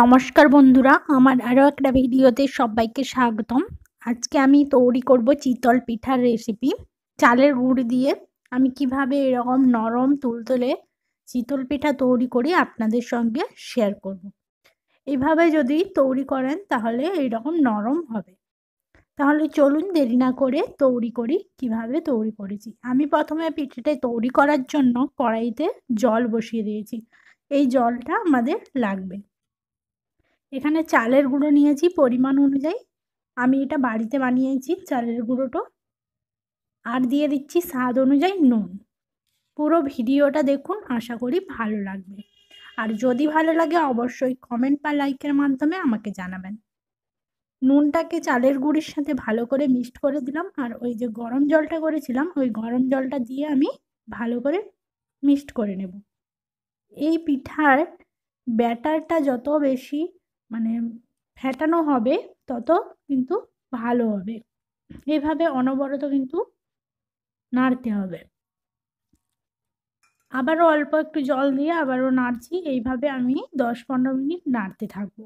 নমস্কার বন্ধুরা আমার আরও একটা ভিডিওতে সবাইকে স্বাগতম আজকে আমি তৈরি করব চিতল পিঠার রেসিপি চালের গুড় দিয়ে আমি কিভাবে এরকম নরম তুলতুলে চিতল পিঠা তৈরি করে আপনাদের সঙ্গে শেয়ার করব। এভাবে যদি তৈরি করেন তাহলে এরকম নরম হবে তাহলে চলুন দেরি না করে তৈরি করি কিভাবে তৈরি করেছি আমি প্রথমে পিঠাটা তৈরি করার জন্য কড়াইতে জল বসিয়ে দিয়েছি এই জলটা আমাদের লাগবে এখানে চালের গুঁড়ো নিয়েছি পরিমাণ অনুযায়ী আমি এটা বাড়িতে বানিয়েছি চালের গুঁড়োটো আর দিয়ে দিচ্ছি স্বাদ অনুযায়ী নুন পুরো ভিডিওটা দেখুন আশা করি ভালো লাগবে আর যদি ভালো লাগে অবশ্যই কমেন্ট বা লাইকের মাধ্যমে আমাকে জানাবেন নুনটাকে চালের গুঁড়ির সাথে ভালো করে মিক্সড করে দিলাম আর ওই যে গরম জলটা করেছিলাম ওই গরম জলটা দিয়ে আমি ভালো করে মিক্সড করে নেব এই পিঠার ব্যাটারটা যত বেশি মানে ফ্যাটানো হবে তত কিন্তু ভালো হবে এভাবে অনবরত কিন্তু নাড়তে হবে আবারও অল্প একটু জল দিয়ে আবারও নাড়ছি এইভাবে আমি দশ পনেরো মিনিট নাড়তে থাকবো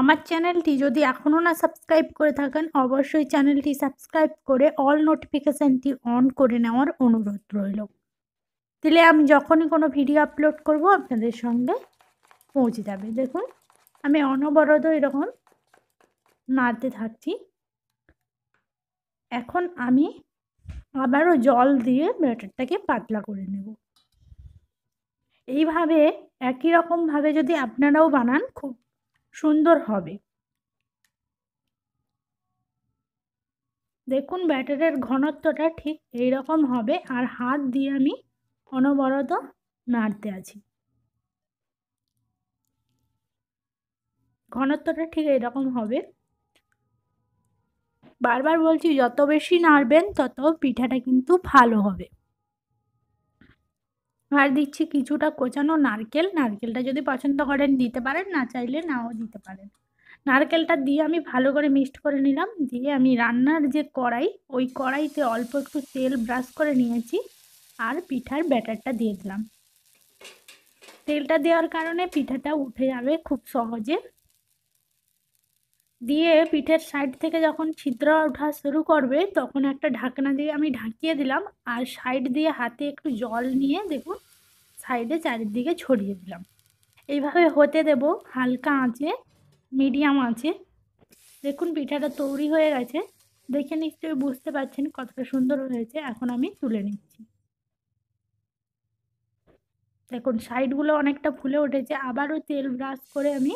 আমার চ্যানেলটি যদি এখনও না সাবস্ক্রাইব করে থাকেন অবশ্যই চ্যানেলটি সাবস্ক্রাইব করে অল নোটিফিকেশানটি অন করে নেওয়ার অনুরোধ রইল দিলে আমি যখনই কোনো ভিডিও আপলোড করব আপনাদের সঙ্গে পৌঁছে যাবে দেখুন আমি অনবরত এরকম নাড়তে থাকছি এখন আমি আবারও জল দিয়ে ব্যাটারটাকে পাতলা করে নেব এইভাবে একই রকমভাবে যদি আপনারাও বানান খুব সুন্দর হবে দেখুন ব্যাটারের ঘনত্বটা ঠিক এই রকম হবে আর হাত দিয়ে আমি অনবরত নাড়তে আছি ঘনত্বটা ঠিক এরকম হবে বারবার বলছি যত বেশি নাড়বেন তত পিঠাটা কিন্তু ভালো হবে আর দিচ্ছি কিছুটা কোচানো নারকেল নারকেলটা যদি পছন্দ করেন দিতে পারেন না চাইলে নাও দিতে পারেন নারকেলটা দিয়ে আমি ভালো করে মিক্সড করে নিলাম দিয়ে আমি রান্নার যে কড়াই ওই কড়াইতে অল্প একটু তেল ব্রাশ করে নিয়েছি আর পিঠার ব্যাটারটা দিয়ে দিলাম তেলটা দেওয়ার কারণে পিঠাটা উঠে যাবে খুব সহজে দিয়ে পিঠের সাইড থেকে যখন ছিদ্র ওঠা শুরু করবে তখন একটা ঢাকনা দিয়ে আমি ঢাকিয়ে দিলাম আর সাইড দিয়ে হাতে একটু জল নিয়ে দেখুন সাইডে চারিদিকে ছড়িয়ে দিলাম এইভাবে হতে দেব হালকা আঁচে মিডিয়াম আছে দেখুন পিঠাটা তৈরি হয়ে গেছে দেখে নিশ্চয়ই বুঝতে পারছেন কতটা সুন্দর হয়েছে এখন আমি তুলে নিচ্ছি দেখুন সাইডগুলো অনেকটা ফুলে উঠেছে আবারও তেল ব্রাশ করে আমি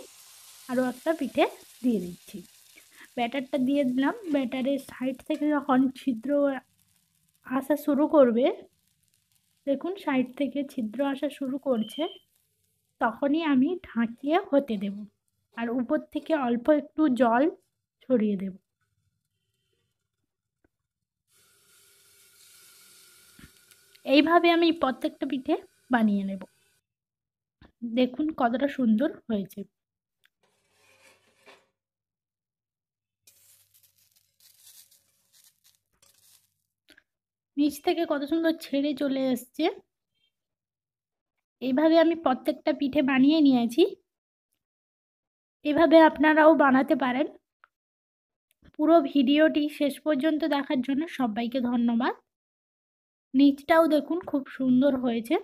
আরও একটা পিঠে দিয়ে দিচ্ছি ব্যাটারটা দিয়ে দিলাম ব্যাটারের সাইড থেকে যখন ছিদ্র আসা শুরু করবে দেখুন সাইড থেকে ছিদ্র আসা শুরু করছে তখনই আমি ঢাকিয়ে হতে দেব আর উপর থেকে অল্প একটু জল ছড়িয়ে দেব এইভাবে আমি প্রত্যেকটা পিঠে বানিয়ে নেব দেখুন কতটা সুন্দর হয়েছে নিচ থেকে কত সুন্দর ছেড়ে চলে এসছে এইভাবে আমি প্রত্যেকটা পিঠে বানিয়ে নিয়েছি এভাবে আপনারাও বানাতে পারেন পুরো ভিডিওটি শেষ পর্যন্ত দেখার জন্য সবাইকে ধন্যবাদ নিচটাও দেখুন খুব সুন্দর হয়েছে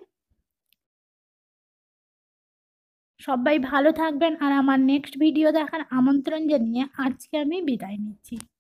সবাই ভালো থাকবেন আর আমার নেক্সট ভিডিও দেখার আমন্ত্রণ জানিয়ে আজকে আমি বিদায় নিচ্ছি